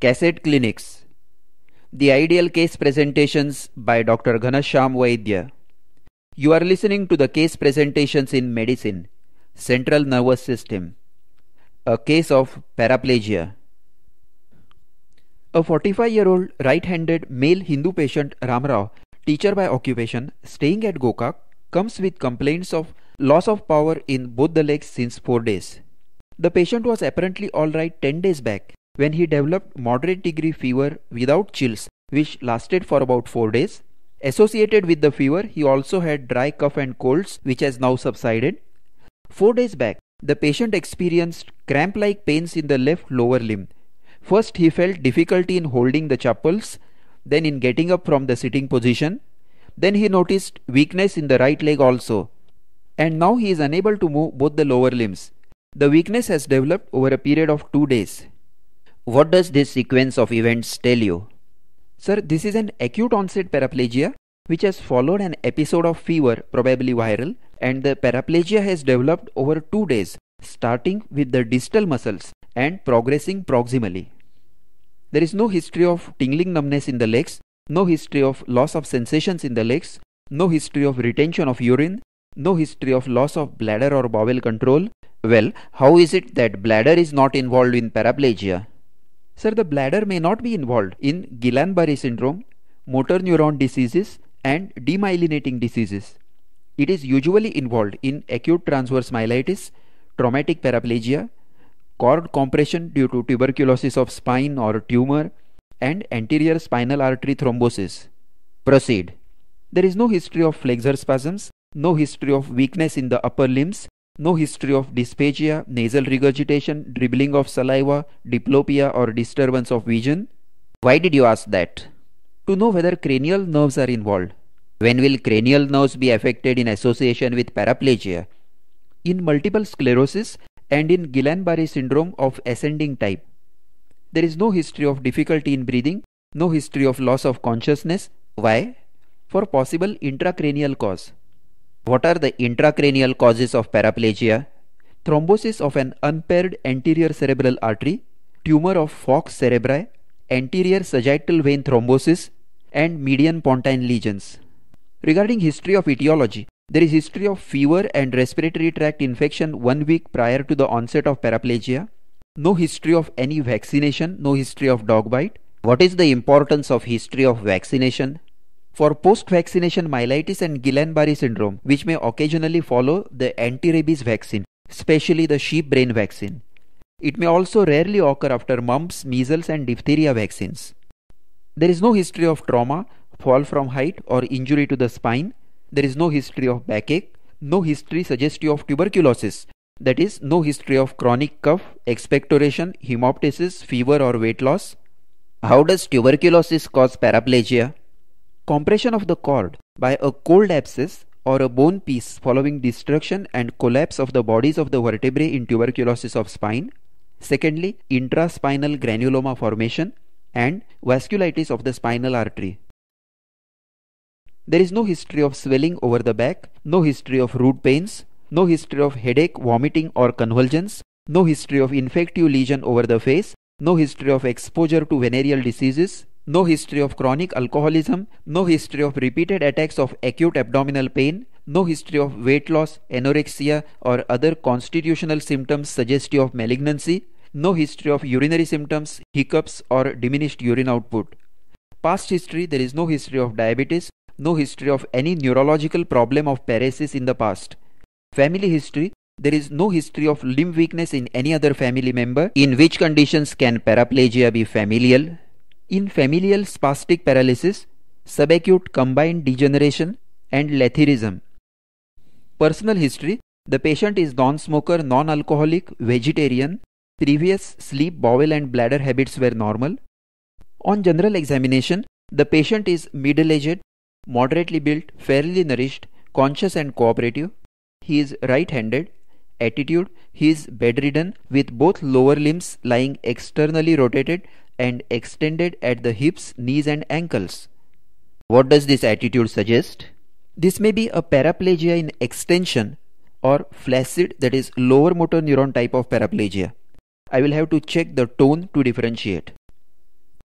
Cassette Clinics The Ideal Case Presentations by Dr. Ghanasham Vaidya. You are listening to the case presentations in medicine, central nervous system, a case of paraplegia. A 45 year old right handed male Hindu patient Ramrao, teacher by occupation, staying at Gokak, comes with complaints of loss of power in both the legs since 4 days. The patient was apparently alright 10 days back when he developed moderate degree fever without chills, which lasted for about 4 days. Associated with the fever, he also had dry cough and colds, which has now subsided. 4 days back, the patient experienced cramp like pains in the left lower limb. First, he felt difficulty in holding the chapels, then in getting up from the sitting position. Then he noticed weakness in the right leg also. And now he is unable to move both the lower limbs. The weakness has developed over a period of two days. What does this sequence of events tell you? Sir, this is an acute onset paraplegia which has followed an episode of fever, probably viral, and the paraplegia has developed over two days, starting with the distal muscles and progressing proximally. There is no history of tingling numbness in the legs, no history of loss of sensations in the legs, no history of retention of urine, no history of loss of bladder or bowel control. Well, how is it that bladder is not involved in paraplegia? Sir, the bladder may not be involved in Guillain-Barré syndrome, motor neuron diseases and demyelinating diseases. It is usually involved in acute transverse myelitis, traumatic paraplegia, cord compression due to tuberculosis of spine or tumor, and anterior spinal artery thrombosis. Proceed. There is no history of flexor spasms, no history of weakness in the upper limbs, no history of dysphagia, nasal regurgitation, dribbling of saliva, diplopia or disturbance of vision. Why did you ask that? To know whether cranial nerves are involved. When will cranial nerves be affected in association with paraplegia? In multiple sclerosis and in Guillain-Barré syndrome of ascending type. There is no history of difficulty in breathing, no history of loss of consciousness. Why? For possible intracranial cause. What are the intracranial causes of paraplegia? Thrombosis of an unpaired anterior cerebral artery, tumor of Fox cerebri, anterior sagittal vein thrombosis, and median pontine lesions. Regarding history of etiology, there is history of fever and respiratory tract infection one week prior to the onset of paraplegia. No history of any vaccination, no history of dog bite. What is the importance of history of vaccination? for post-vaccination myelitis and Guillain-Barre syndrome, which may occasionally follow the anti-rabies vaccine, especially the sheep brain vaccine. It may also rarely occur after mumps, measles and diphtheria vaccines. There is no history of trauma, fall from height or injury to the spine. There is no history of backache, no history suggestive of tuberculosis, that is no history of chronic cough, expectoration, hemoptysis, fever or weight loss. How does tuberculosis cause paraplegia? Compression of the cord by a cold abscess or a bone piece following destruction and collapse of the bodies of the vertebrae in tuberculosis of spine. Secondly, intraspinal granuloma formation and vasculitis of the spinal artery. There is no history of swelling over the back, no history of root pains, no history of headache, vomiting or convulsions, no history of infective lesion over the face, no history of exposure to venereal diseases, no history of chronic alcoholism, no history of repeated attacks of acute abdominal pain, no history of weight loss, anorexia, or other constitutional symptoms suggestive of malignancy, no history of urinary symptoms, hiccups, or diminished urine output. Past history there is no history of diabetes, no history of any neurological problem of paresis in the past. Family history there is no history of limb weakness in any other family member, in which conditions can paraplegia be familial, in familial spastic paralysis, subacute combined degeneration and lethargism. Personal history The patient is non smoker, non alcoholic, vegetarian. Previous sleep, bowel, and bladder habits were normal. On general examination, the patient is middle aged, moderately built, fairly nourished, conscious, and cooperative. He is right handed. Attitude He is bedridden with both lower limbs lying externally rotated and extended at the hips, knees, and ankles. What does this attitude suggest? This may be a paraplegia in extension or flaccid, that is, lower motor neuron type of paraplegia. I will have to check the tone to differentiate.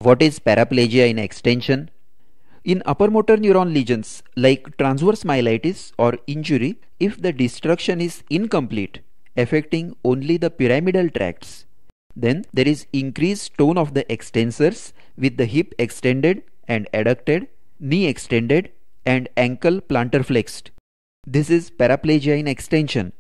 What is paraplegia in extension? In upper motor neuron lesions like transverse myelitis or injury, if the destruction is incomplete, affecting only the pyramidal tracts, then there is increased tone of the extensors with the hip extended and adducted, knee extended and ankle plantar flexed. This is paraplegia in extension.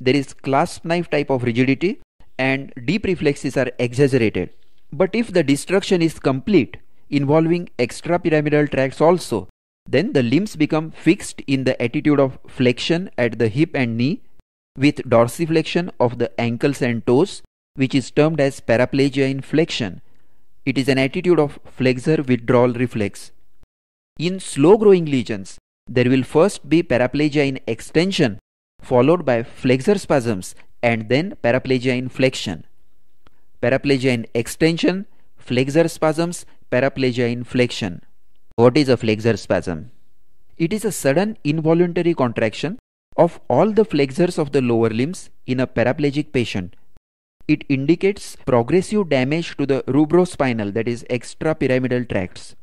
There is clasp knife type of rigidity and deep reflexes are exaggerated. But if the destruction is complete, involving extrapyramidal tracts also, then the limbs become fixed in the attitude of flexion at the hip and knee with dorsiflexion of the ankles and toes which is termed as paraplegia in flexion. It is an attitude of flexor withdrawal reflex. In slow growing lesions, there will first be paraplegia in extension, followed by flexor spasms and then paraplegia in flexion. Paraplegia in extension, flexor spasms, paraplegia in flexion. What is a flexor spasm? It is a sudden involuntary contraction of all the flexors of the lower limbs in a paraplegic patient it indicates progressive damage to the rubrospinal, that is, extrapyramidal tracts.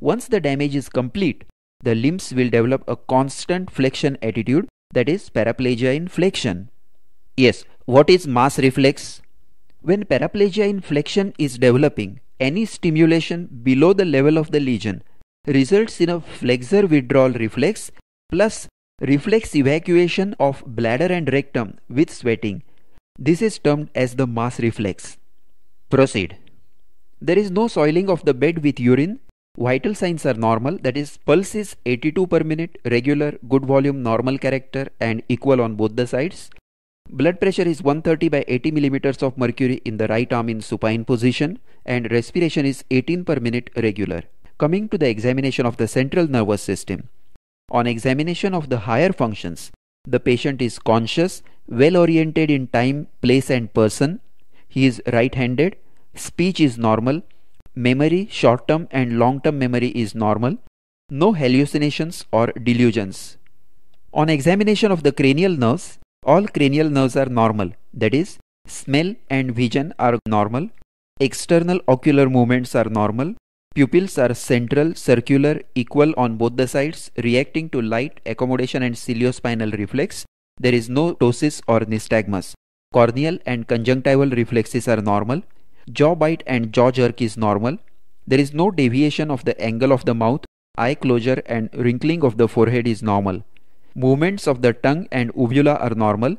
Once the damage is complete, the limbs will develop a constant flexion attitude, that is, paraplegia in flexion. Yes, what is mass reflex? When paraplegia in flexion is developing, any stimulation below the level of the lesion results in a flexor withdrawal reflex plus reflex evacuation of bladder and rectum with sweating this is termed as the mass reflex. Proceed. There is no soiling of the bed with urine. Vital signs are normal, that is, pulse is 82 per minute, regular, good volume, normal character, and equal on both the sides. Blood pressure is 130 by 80 millimeters of mercury in the right arm in supine position, and respiration is 18 per minute, regular. Coming to the examination of the central nervous system. On examination of the higher functions, the patient is conscious, well oriented in time, place, and person. He is right handed. Speech is normal. Memory, short term and long term memory is normal. No hallucinations or delusions. On examination of the cranial nerves, all cranial nerves are normal, that is, smell and vision are normal, external ocular movements are normal, Pupils are central, circular, equal on both the sides, reacting to light, accommodation and ciliospinal reflex. There is no ptosis or nystagmus. Corneal and conjunctival reflexes are normal. Jaw bite and jaw jerk is normal. There is no deviation of the angle of the mouth. Eye closure and wrinkling of the forehead is normal. Movements of the tongue and uvula are normal.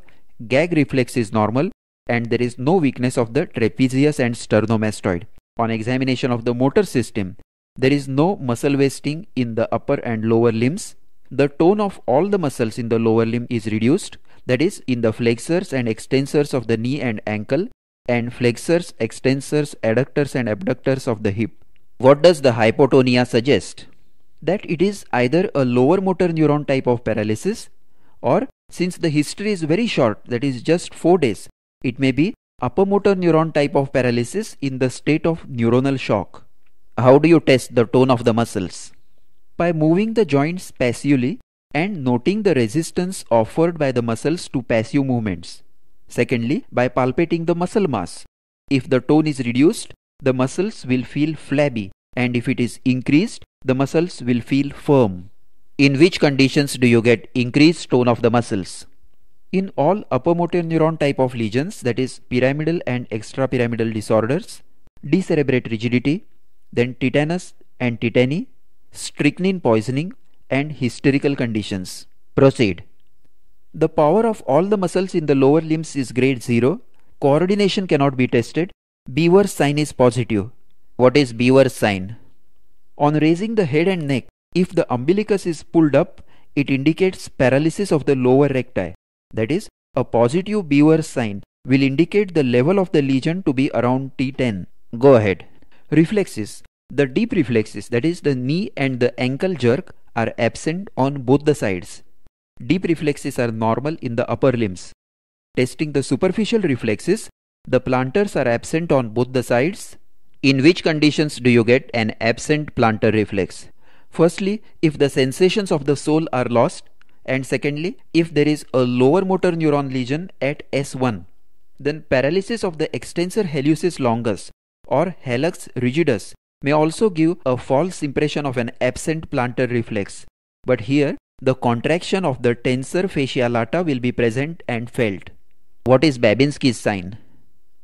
Gag reflex is normal and there is no weakness of the trapezius and sternomastoid. On examination of the motor system, there is no muscle wasting in the upper and lower limbs. The tone of all the muscles in the lower limb is reduced, that is, in the flexors and extensors of the knee and ankle, and flexors, extensors, adductors, and abductors of the hip. What does the hypotonia suggest? That it is either a lower motor neuron type of paralysis, or since the history is very short, that is just 4 days, it may be upper motor neuron type of paralysis in the state of neuronal shock. How do you test the tone of the muscles? By moving the joints passively and noting the resistance offered by the muscles to passive movements. Secondly, by palpating the muscle mass. If the tone is reduced, the muscles will feel flabby and if it is increased, the muscles will feel firm. In which conditions do you get increased tone of the muscles? In all upper motor neuron type of lesions, that is pyramidal and extrapyramidal disorders, decerebrate rigidity, then tetanus and tetany, strychnine poisoning and hysterical conditions. Proceed. The power of all the muscles in the lower limbs is grade 0. Coordination cannot be tested. Beaver's sign is positive. What is Beaver's sign? On raising the head and neck, if the umbilicus is pulled up, it indicates paralysis of the lower recti. That is, a positive Beaver sign will indicate the level of the lesion to be around T10. Go ahead. Reflexes. The deep reflexes, that is the knee and the ankle jerk, are absent on both the sides. Deep reflexes are normal in the upper limbs. Testing the superficial reflexes, the planters are absent on both the sides. In which conditions do you get an absent plantar reflex? Firstly, if the sensations of the sole are lost, and secondly, if there is a lower motor neuron lesion at S1, then paralysis of the extensor hallucis longus or hallux rigidus may also give a false impression of an absent plantar reflex. But here, the contraction of the tensor fascia lata will be present and felt. What is Babinski's sign?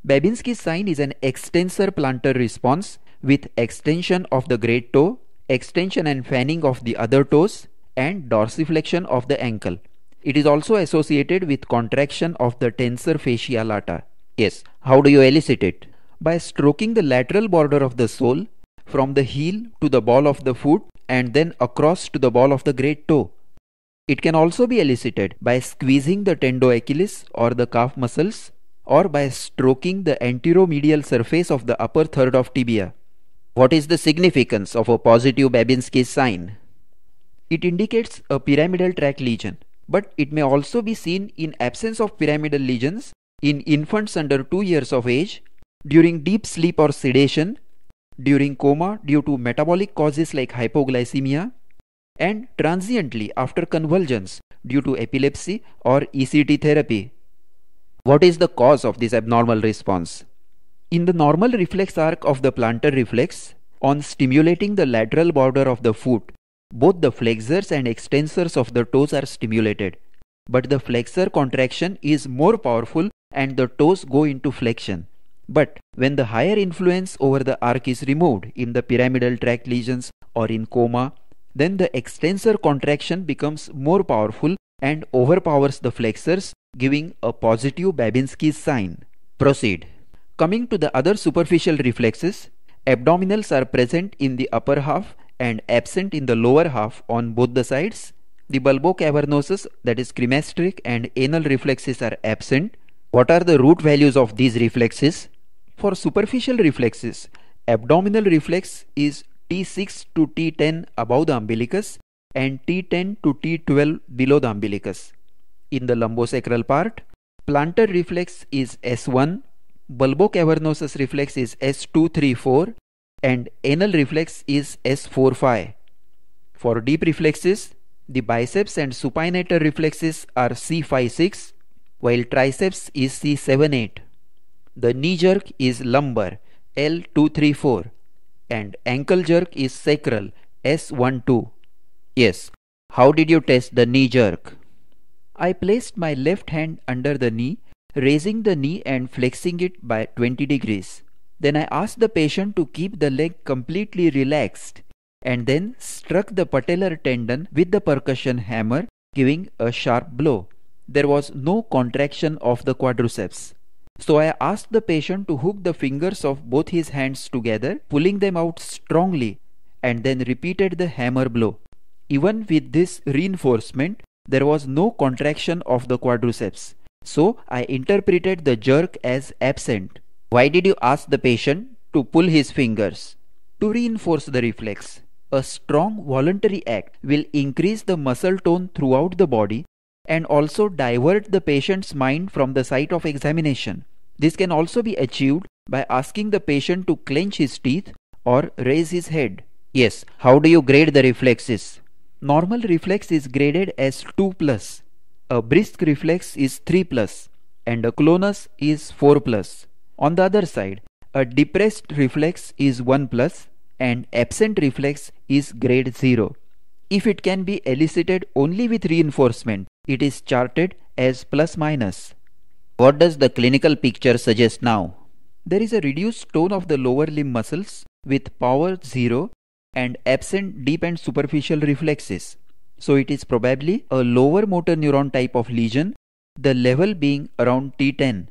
Babinski's sign is an extensor plantar response with extension of the great toe, extension and fanning of the other toes, and dorsiflexion of the ankle. It is also associated with contraction of the tensor fascia lata. Yes, how do you elicit it? By stroking the lateral border of the sole from the heel to the ball of the foot and then across to the ball of the great toe. It can also be elicited by squeezing the achilles or the calf muscles or by stroking the anteromedial surface of the upper third of tibia. What is the significance of a positive Babinski sign? It indicates a pyramidal tract lesion, but it may also be seen in absence of pyramidal lesions in infants under 2 years of age, during deep sleep or sedation, during coma due to metabolic causes like hypoglycemia, and transiently after convulsions due to epilepsy or ECT therapy. What is the cause of this abnormal response? In the normal reflex arc of the plantar reflex, on stimulating the lateral border of the foot, both the flexors and extensors of the toes are stimulated, but the flexor contraction is more powerful and the toes go into flexion. But when the higher influence over the arc is removed in the pyramidal tract lesions or in coma, then the extensor contraction becomes more powerful and overpowers the flexors, giving a positive Babinski sign. Proceed. Coming to the other superficial reflexes, abdominals are present in the upper half and absent in the lower half on both the sides. The bulbocavernosus that is cremasteric and anal reflexes are absent. What are the root values of these reflexes? For superficial reflexes, abdominal reflex is T6 to T10 above the umbilicus and T10 to T12 below the umbilicus. In the lumbosacral part, plantar reflex is S1, bulbocavernosus reflex is S234 and anal reflex is S45. For deep reflexes, the biceps and supinator reflexes are C56 while triceps is C78. The knee jerk is lumbar L234 and ankle jerk is sacral S12. Yes, how did you test the knee jerk? I placed my left hand under the knee, raising the knee and flexing it by 20 degrees. Then I asked the patient to keep the leg completely relaxed and then struck the patellar tendon with the percussion hammer, giving a sharp blow. There was no contraction of the quadriceps. So I asked the patient to hook the fingers of both his hands together, pulling them out strongly, and then repeated the hammer blow. Even with this reinforcement, there was no contraction of the quadriceps. So I interpreted the jerk as absent. Why did you ask the patient to pull his fingers? To reinforce the reflex. A strong voluntary act will increase the muscle tone throughout the body and also divert the patient's mind from the site of examination. This can also be achieved by asking the patient to clench his teeth or raise his head. Yes, how do you grade the reflexes? Normal reflex is graded as 2 plus, a brisk reflex is 3 plus, and a clonus is 4 plus. On the other side, a depressed reflex is 1 plus and absent reflex is grade 0. If it can be elicited only with reinforcement, it is charted as plus minus. What does the clinical picture suggest now? There is a reduced tone of the lower limb muscles with power 0 and absent deep and superficial reflexes. So it is probably a lower motor neuron type of lesion, the level being around T10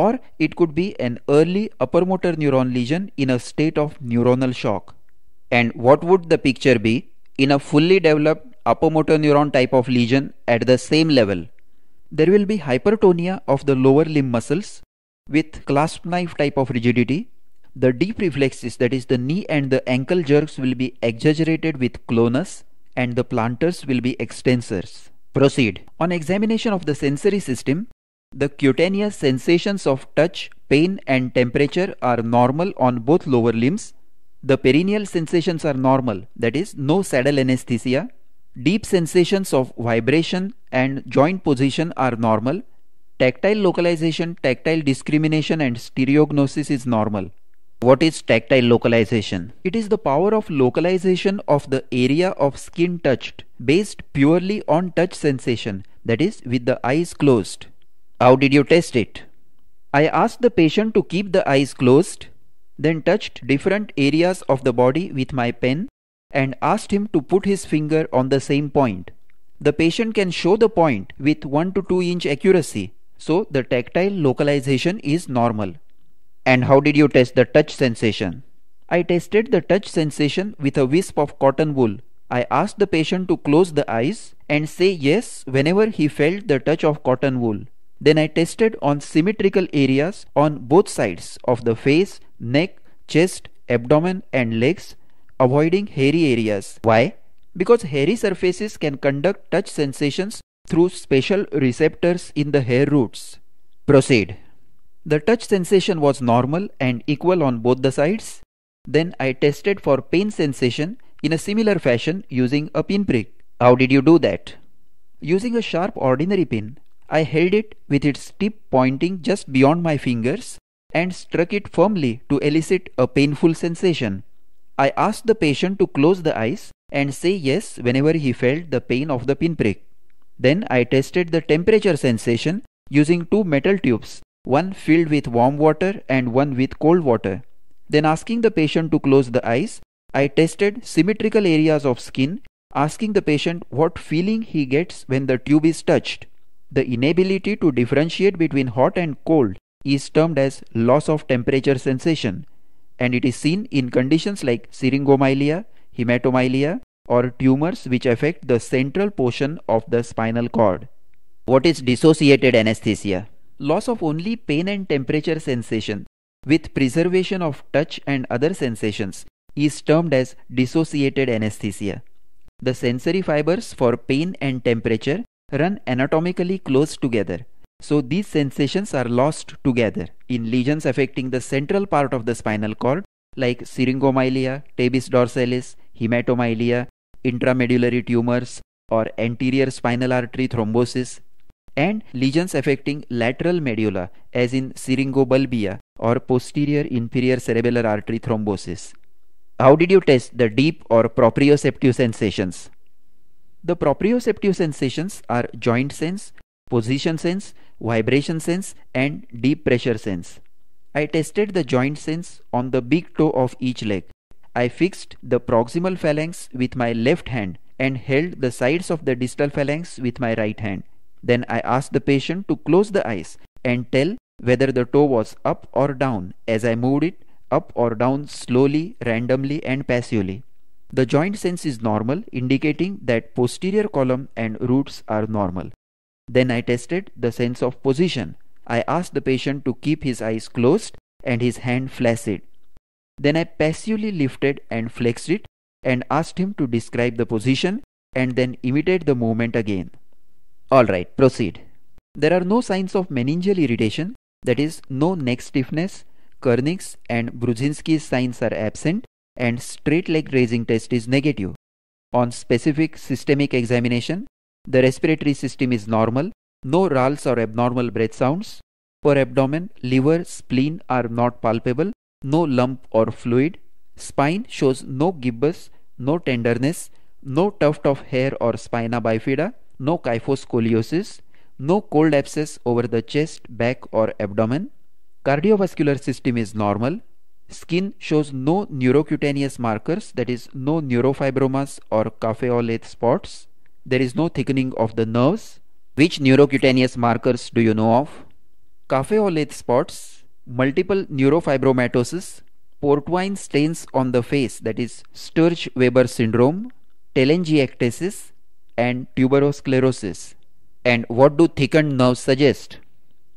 or it could be an early upper motor neuron lesion in a state of neuronal shock. And what would the picture be in a fully developed upper motor neuron type of lesion at the same level? There will be hypertonia of the lower limb muscles with clasp knife type of rigidity. The deep reflexes, that is, the knee and the ankle jerks, will be exaggerated with clonus, and the planters will be extensors. Proceed. On examination of the sensory system, the cutaneous sensations of touch, pain and temperature are normal on both lower limbs. The perineal sensations are normal, that is no saddle anesthesia. Deep sensations of vibration and joint position are normal. Tactile localization, tactile discrimination and stereognosis is normal. What is tactile localization? It is the power of localization of the area of skin touched based purely on touch sensation that is with the eyes closed. How did you test it? I asked the patient to keep the eyes closed, then touched different areas of the body with my pen and asked him to put his finger on the same point. The patient can show the point with 1 to 2 inch accuracy, so the tactile localization is normal. And how did you test the touch sensation? I tested the touch sensation with a wisp of cotton wool. I asked the patient to close the eyes and say yes whenever he felt the touch of cotton wool. Then I tested on symmetrical areas on both sides of the face, neck, chest, abdomen and legs, avoiding hairy areas. Why? Because hairy surfaces can conduct touch sensations through special receptors in the hair roots. Proceed. The touch sensation was normal and equal on both the sides. Then I tested for pain sensation in a similar fashion using a pinprick. How did you do that? Using a sharp ordinary pin. I held it with its tip pointing just beyond my fingers and struck it firmly to elicit a painful sensation. I asked the patient to close the eyes and say yes whenever he felt the pain of the pinprick. Then I tested the temperature sensation using two metal tubes, one filled with warm water and one with cold water. Then asking the patient to close the eyes, I tested symmetrical areas of skin, asking the patient what feeling he gets when the tube is touched. The inability to differentiate between hot and cold is termed as loss of temperature sensation and it is seen in conditions like syringomyelia, hematomyelia or tumors which affect the central portion of the spinal cord. What is dissociated anesthesia? Loss of only pain and temperature sensation with preservation of touch and other sensations is termed as dissociated anesthesia. The sensory fibers for pain and temperature run anatomically close together. So these sensations are lost together in lesions affecting the central part of the spinal cord like syringomyelia, tabes dorsalis, hematomyelia, intramedullary tumors or anterior spinal artery thrombosis and lesions affecting lateral medulla as in syringobulbia or posterior inferior cerebellar artery thrombosis. How did you test the deep or proprioceptive sensations? The proprioceptive sensations are joint sense, position sense, vibration sense and deep pressure sense. I tested the joint sense on the big toe of each leg. I fixed the proximal phalanx with my left hand and held the sides of the distal phalanx with my right hand. Then I asked the patient to close the eyes and tell whether the toe was up or down as I moved it up or down slowly, randomly and passively. The joint sense is normal indicating that posterior column and roots are normal. Then I tested the sense of position. I asked the patient to keep his eyes closed and his hand flaccid. Then I passively lifted and flexed it and asked him to describe the position and then imitate the movement again. Alright, proceed. There are no signs of meningeal irritation, that is, no neck stiffness, Kernig's and Brudzinski's signs are absent, and straight leg raising test is negative. On specific systemic examination, the respiratory system is normal, no RALs or abnormal breath sounds. For abdomen, liver, spleen are not palpable, no lump or fluid. Spine shows no gibbous, no tenderness, no tuft of hair or spina bifida, no kyphoscoliosis, no cold abscess over the chest, back or abdomen. Cardiovascular system is normal, Skin shows no neurocutaneous markers, that is, no neurofibromas or caffeolate spots. There is no thickening of the nerves. Which neurocutaneous markers do you know of? Caffeolate spots, multiple neurofibromatosis, portwine stains on the face, that is, Sturge Weber syndrome, telangiectasis, and tuberosclerosis. And what do thickened nerves suggest?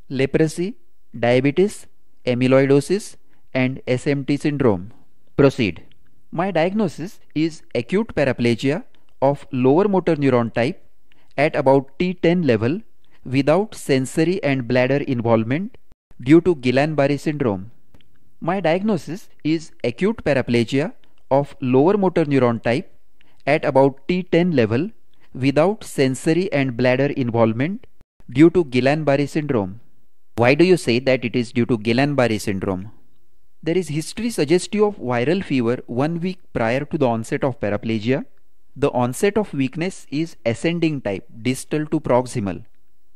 Leprosy, diabetes, amyloidosis, and SMT syndrome. Proceed. My diagnosis is acute paraplegia of lower motor neuron type at about T10 level without sensory and bladder involvement due to Guillain-Barré syndrome. My diagnosis is acute paraplegia of lower motor neuron type at about T10 level without sensory and bladder involvement due to Guillain-Barré syndrome. Why do you say that it is due to Guillain-Barré syndrome? There is history suggestive of viral fever one week prior to the onset of paraplegia. The onset of weakness is ascending type, distal to proximal.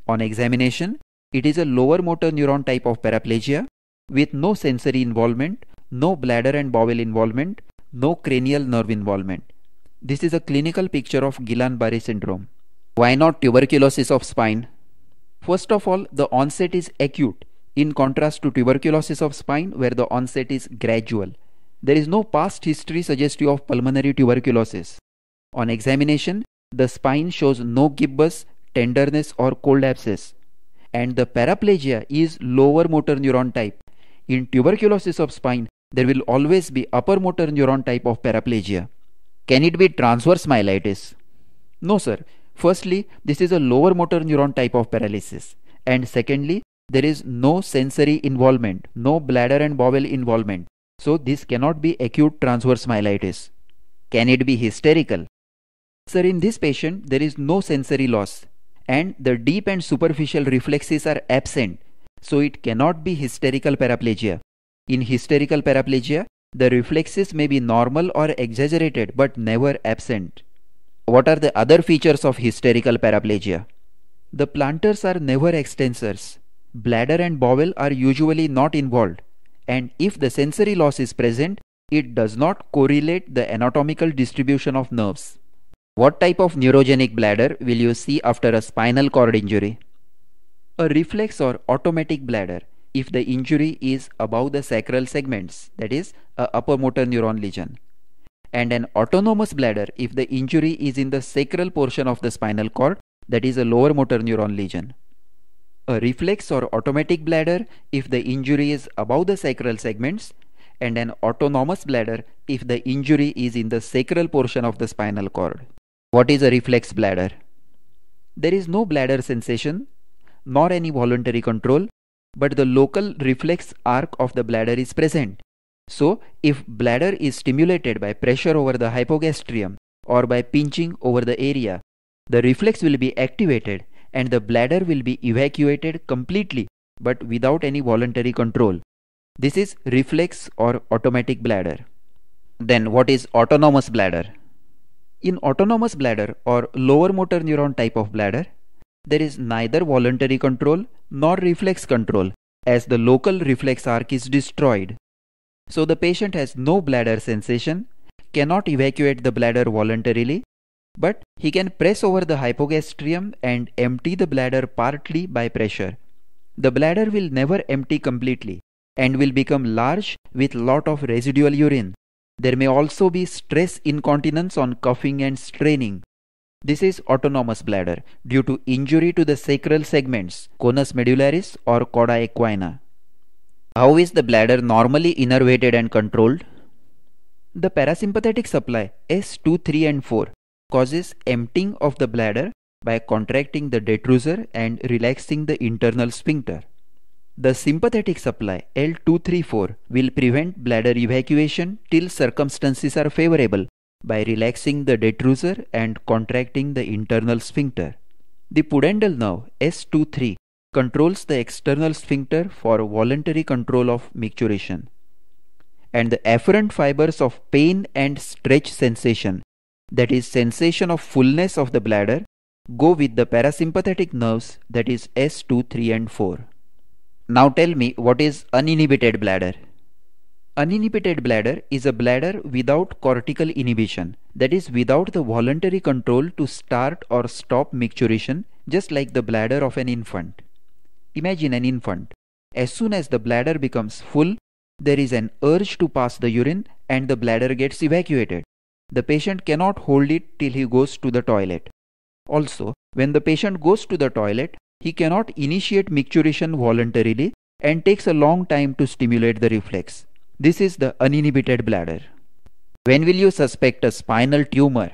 On examination, it is a lower motor neuron type of paraplegia with no sensory involvement, no bladder and bowel involvement, no cranial nerve involvement. This is a clinical picture of Guillain-Barré syndrome. Why not tuberculosis of spine? First of all, the onset is acute in contrast to tuberculosis of spine where the onset is gradual. There is no past history suggestive of pulmonary tuberculosis. On examination, the spine shows no gibbous, tenderness or cold abscess. And the paraplegia is lower motor neuron type. In tuberculosis of spine, there will always be upper motor neuron type of paraplegia. Can it be transverse myelitis? No sir. Firstly, this is a lower motor neuron type of paralysis. And secondly, there is no sensory involvement, no bladder and bowel involvement. So this cannot be acute transverse myelitis. Can it be hysterical? Sir, in this patient, there is no sensory loss and the deep and superficial reflexes are absent. So it cannot be hysterical paraplegia. In hysterical paraplegia, the reflexes may be normal or exaggerated but never absent. What are the other features of hysterical paraplegia? The planters are never extensors bladder and bowel are usually not involved and if the sensory loss is present, it does not correlate the anatomical distribution of nerves. What type of neurogenic bladder will you see after a spinal cord injury? A reflex or automatic bladder if the injury is above the sacral segments, that is, a upper motor neuron lesion. And an autonomous bladder if the injury is in the sacral portion of the spinal cord, that is a lower motor neuron lesion a reflex or automatic bladder if the injury is above the sacral segments, and an autonomous bladder if the injury is in the sacral portion of the spinal cord. What is a reflex bladder? There is no bladder sensation nor any voluntary control, but the local reflex arc of the bladder is present. So, if bladder is stimulated by pressure over the hypogastrium or by pinching over the area, the reflex will be activated and the bladder will be evacuated completely but without any voluntary control. This is reflex or automatic bladder. Then what is autonomous bladder? In autonomous bladder or lower motor neuron type of bladder, there is neither voluntary control nor reflex control as the local reflex arc is destroyed. So the patient has no bladder sensation, cannot evacuate the bladder voluntarily but he can press over the hypogastrium and empty the bladder partly by pressure. The bladder will never empty completely and will become large with lot of residual urine. There may also be stress incontinence on coughing and straining. This is autonomous bladder due to injury to the sacral segments, conus medullaris or cauda equina. How is the bladder normally innervated and controlled? The parasympathetic supply S2, 3 and 4 causes emptying of the bladder by contracting the detrusor and relaxing the internal sphincter. The sympathetic supply L234 will prevent bladder evacuation till circumstances are favorable by relaxing the detrusor and contracting the internal sphincter. The pudendal nerve S23 controls the external sphincter for voluntary control of micturition. And the afferent fibers of pain and stretch sensation that is sensation of fullness of the bladder go with the parasympathetic nerves that is S2, 3 and 4. Now tell me what is uninhibited bladder? Uninhibited bladder is a bladder without cortical inhibition that is without the voluntary control to start or stop micturition just like the bladder of an infant. Imagine an infant. As soon as the bladder becomes full, there is an urge to pass the urine and the bladder gets evacuated the patient cannot hold it till he goes to the toilet. Also, when the patient goes to the toilet, he cannot initiate micturition voluntarily and takes a long time to stimulate the reflex. This is the uninhibited bladder. When will you suspect a spinal tumor?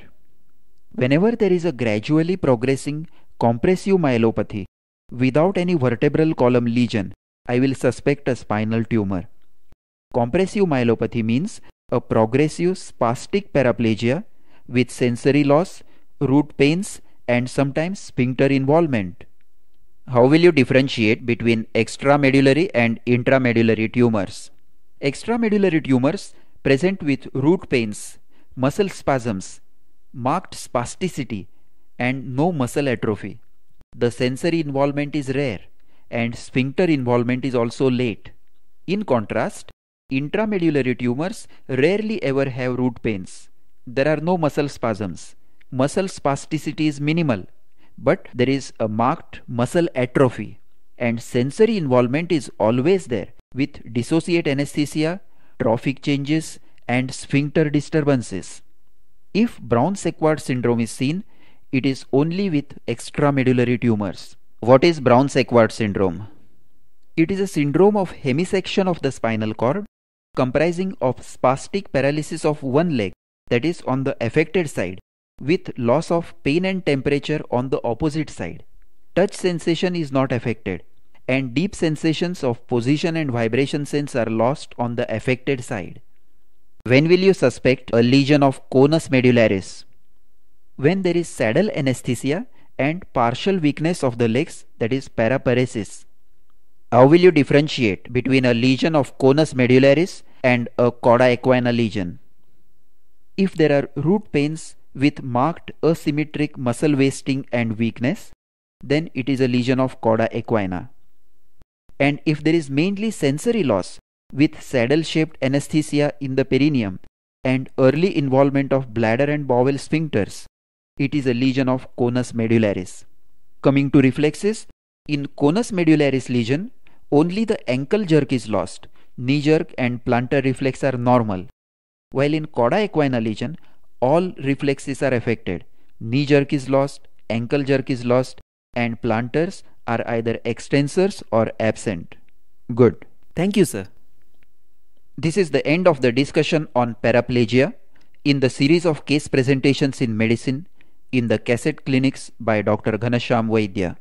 Whenever there is a gradually progressing compressive myelopathy without any vertebral column lesion, I will suspect a spinal tumor. Compressive myelopathy means a progressive spastic paraplegia with sensory loss, root pains, and sometimes sphincter involvement. How will you differentiate between extramedullary and intramedullary tumors? Extramedullary tumors present with root pains, muscle spasms, marked spasticity, and no muscle atrophy. The sensory involvement is rare and sphincter involvement is also late. In contrast, Intramedullary tumors rarely ever have root pains. There are no muscle spasms. Muscle spasticity is minimal, but there is a marked muscle atrophy and sensory involvement is always there with dissociate anesthesia, trophic changes and sphincter disturbances. If Brown-Sequard syndrome is seen, it is only with extramedullary tumors. What is Brown-Sequard syndrome? It is a syndrome of hemisection of the spinal cord comprising of spastic paralysis of one leg that is on the affected side with loss of pain and temperature on the opposite side. Touch sensation is not affected and deep sensations of position and vibration sense are lost on the affected side. When will you suspect a lesion of conus medullaris? When there is saddle anesthesia and partial weakness of the legs that is paraparesis. How will you differentiate between a lesion of conus medullaris and a cauda equina lesion? If there are root pains with marked asymmetric muscle wasting and weakness, then it is a lesion of cauda equina. And if there is mainly sensory loss with saddle shaped anesthesia in the perineum and early involvement of bladder and bowel sphincters, it is a lesion of conus medullaris. Coming to reflexes, in conus medullaris lesion, only the ankle jerk is lost. Knee jerk and plantar reflex are normal. While in cauda equina lesion, all reflexes are affected. Knee jerk is lost, ankle jerk is lost, and plantars are either extensors or absent. Good. Thank you, sir. This is the end of the discussion on paraplegia in the series of case presentations in medicine in the cassette clinics by Dr. Ghanasham Vaidya.